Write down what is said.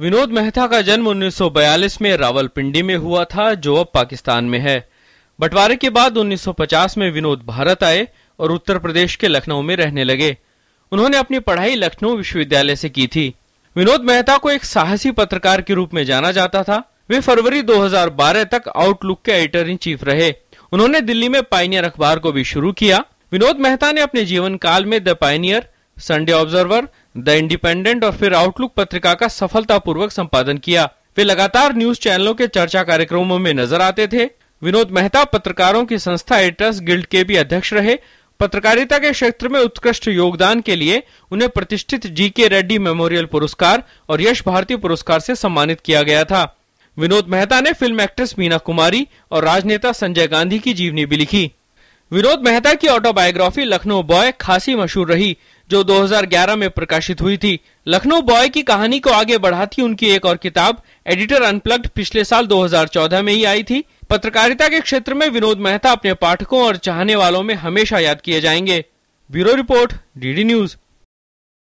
विनोद मेहता का जन्म 1942 में रावलपिंडी में हुआ था जो अब पाकिस्तान में है बंटवारे के बाद 1950 में विनोद भारत आए और उत्तर प्रदेश के लखनऊ में रहने लगे उन्होंने अपनी पढ़ाई लखनऊ विश्वविद्यालय से की थी विनोद मेहता को एक साहसी पत्रकार के रूप में जाना जाता था वे फरवरी 2012 तक आउटलुक के एडिटर इन चीफ रहे उन्होंने दिल्ली में पाइनियर अखबार को भी शुरू किया विनोद मेहता ने अपने जीवन काल में the Pioneer Sunday Observer the Independent और फिर आउटलुक पत्रिका का सफलतापूर्वक संपादन किया वे लगातार न्यूज चैनलों के चर्चा कार्यक्रमों में नजर आते थे विनोद मेहता पत्रकारों की संस्था एटर्स गिल्ड के भी अध्यक्ष रहे पत्रकारिता के क्षेत्र में उत्कृष्ट योगदान के लिए उन्हें प्रतिष्ठित जी के रेड्डी मेमोरियल पुरस्कार और यश भारती पुरस्कार से सम्मानित किया गया था विनोद मेहता ने फिल्म एक्ट्रेस मीना कुमारी और राजनेता संजय गांधी की जीवनी भी लिखी विनोद मेहता की ऑटोबायोग्राफी लखनऊ बॉय खासी मशहूर रही जो 2011 में प्रकाशित हुई थी लखनऊ बॉय की कहानी को आगे बढ़ाती उनकी एक और किताब एडिटर अनप्लग्ड पिछले साल 2014 में ही आई थी पत्रकारिता के क्षेत्र में विनोद मेहता अपने पाठकों और चाहने वालों में हमेशा याद किए जाएंगे ब्यूरो रिपोर्ट डीडी न्यूज